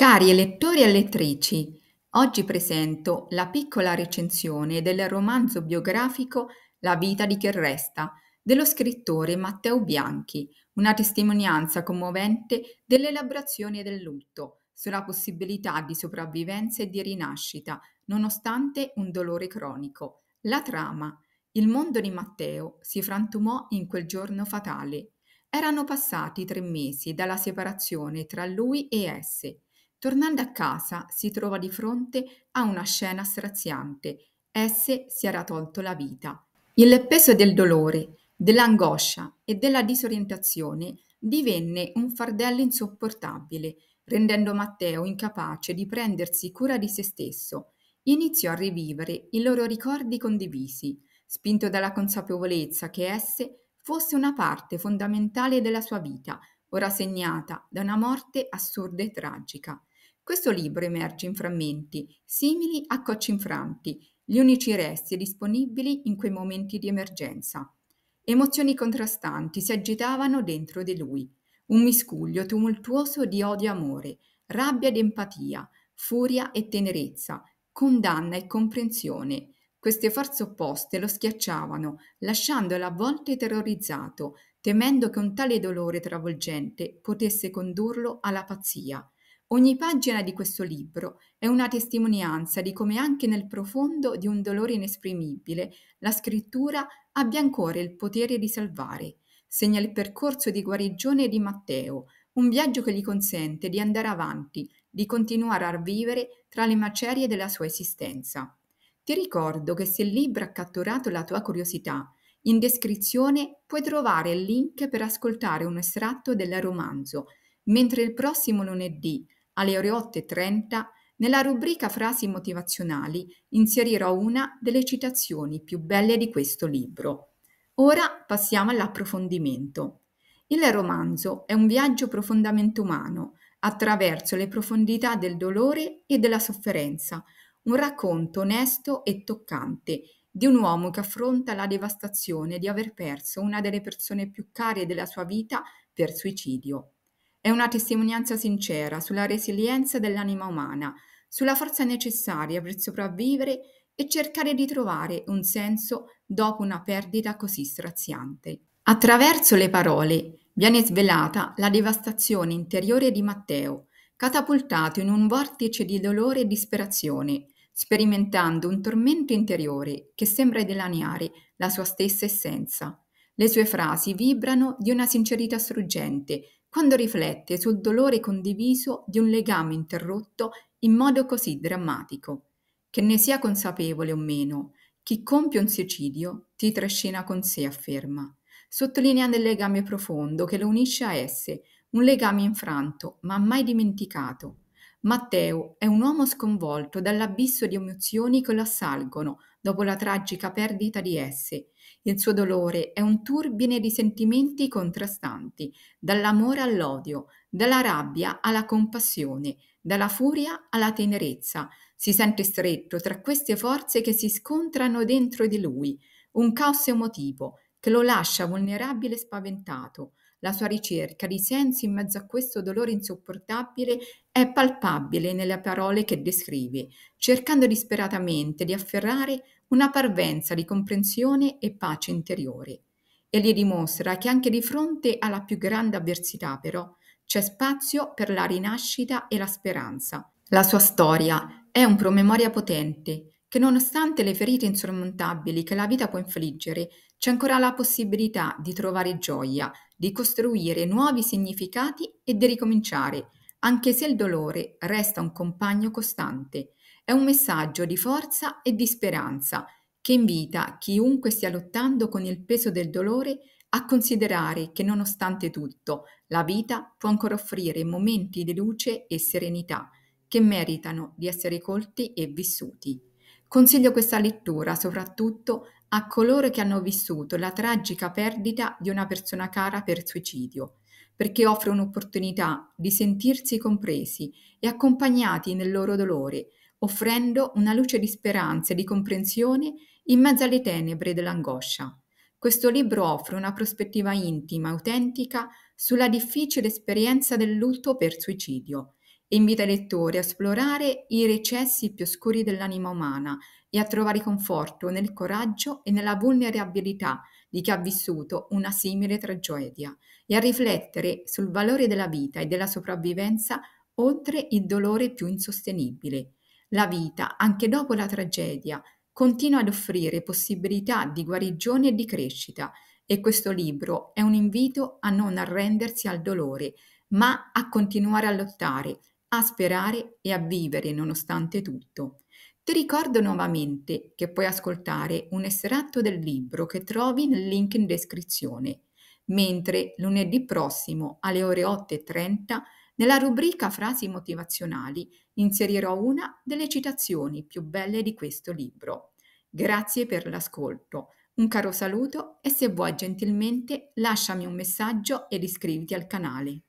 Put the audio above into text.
Cari lettori e lettrici, oggi presento la piccola recensione del romanzo biografico La vita di che resta dello scrittore Matteo Bianchi, una testimonianza commovente dell'elaborazione del lutto sulla possibilità di sopravvivenza e di rinascita, nonostante un dolore cronico. La trama. Il mondo di Matteo si frantumò in quel giorno fatale. Erano passati tre mesi dalla separazione tra lui e esse Tornando a casa si trova di fronte a una scena straziante. Esse si era tolto la vita. Il peso del dolore, dell'angoscia e della disorientazione divenne un fardello insopportabile, rendendo Matteo incapace di prendersi cura di se stesso. Iniziò a rivivere i loro ricordi condivisi, spinto dalla consapevolezza che esse fosse una parte fondamentale della sua vita, ora segnata da una morte assurda e tragica. Questo libro emerge in frammenti, simili a cocci infranti, gli unici resti disponibili in quei momenti di emergenza. Emozioni contrastanti si agitavano dentro di lui, un miscuglio tumultuoso di odio e amore, rabbia ed empatia, furia e tenerezza, condanna e comprensione. Queste forze opposte lo schiacciavano, lasciandolo a volte terrorizzato, temendo che un tale dolore travolgente potesse condurlo alla pazzia. Ogni pagina di questo libro è una testimonianza di come anche nel profondo di un dolore inesprimibile la scrittura abbia ancora il potere di salvare. Segna il percorso di guarigione di Matteo, un viaggio che gli consente di andare avanti, di continuare a vivere tra le macerie della sua esistenza. Ti ricordo che se il libro ha catturato la tua curiosità, in descrizione puoi trovare il link per ascoltare un estratto del romanzo, mentre il prossimo lunedì alle ore 8.30, nella rubrica Frasi motivazionali, inserirò una delle citazioni più belle di questo libro. Ora passiamo all'approfondimento. Il romanzo è un viaggio profondamente umano, attraverso le profondità del dolore e della sofferenza, un racconto onesto e toccante di un uomo che affronta la devastazione di aver perso una delle persone più care della sua vita per suicidio. È una testimonianza sincera sulla resilienza dell'anima umana, sulla forza necessaria per sopravvivere e cercare di trovare un senso dopo una perdita così straziante. Attraverso le parole viene svelata la devastazione interiore di Matteo, catapultato in un vortice di dolore e disperazione, sperimentando un tormento interiore che sembra dilaniare la sua stessa essenza. Le sue frasi vibrano di una sincerità struggente quando riflette sul dolore condiviso di un legame interrotto in modo così drammatico. Che ne sia consapevole o meno, chi compie un suicidio ti trascina con sé, afferma, sottolineando il legame profondo che lo unisce a esse, un legame infranto ma mai dimenticato, Matteo è un uomo sconvolto dall'abisso di emozioni che lo assalgono dopo la tragica perdita di esse. Il suo dolore è un turbine di sentimenti contrastanti, dall'amore all'odio, dalla rabbia alla compassione, dalla furia alla tenerezza. Si sente stretto tra queste forze che si scontrano dentro di lui, un caos emotivo che lo lascia vulnerabile e spaventato, la sua ricerca di senso in mezzo a questo dolore insopportabile è palpabile nelle parole che descrive, cercando disperatamente di afferrare una parvenza di comprensione e pace interiore. E gli dimostra che anche di fronte alla più grande avversità, però, c'è spazio per la rinascita e la speranza. La sua storia è un promemoria potente che nonostante le ferite insormontabili che la vita può infliggere, c'è ancora la possibilità di trovare gioia, di costruire nuovi significati e di ricominciare, anche se il dolore resta un compagno costante. È un messaggio di forza e di speranza che invita chiunque stia lottando con il peso del dolore a considerare che nonostante tutto la vita può ancora offrire momenti di luce e serenità che meritano di essere colti e vissuti. Consiglio questa lettura soprattutto a coloro che hanno vissuto la tragica perdita di una persona cara per suicidio, perché offre un'opportunità di sentirsi compresi e accompagnati nel loro dolore, offrendo una luce di speranza e di comprensione in mezzo alle tenebre dell'angoscia. Questo libro offre una prospettiva intima, e autentica, sulla difficile esperienza del lutto per suicidio, e invita i lettori a esplorare i recessi più oscuri dell'anima umana e a trovare conforto nel coraggio e nella vulnerabilità di chi ha vissuto una simile tragedia e a riflettere sul valore della vita e della sopravvivenza oltre il dolore più insostenibile. La vita, anche dopo la tragedia, continua ad offrire possibilità di guarigione e di crescita e questo libro è un invito a non arrendersi al dolore, ma a continuare a lottare a sperare e a vivere nonostante tutto. Ti ricordo nuovamente che puoi ascoltare un estratto del libro che trovi nel link in descrizione, mentre lunedì prossimo alle ore 8.30 nella rubrica Frasi motivazionali inserirò una delle citazioni più belle di questo libro. Grazie per l'ascolto, un caro saluto e se vuoi gentilmente lasciami un messaggio ed iscriviti al canale.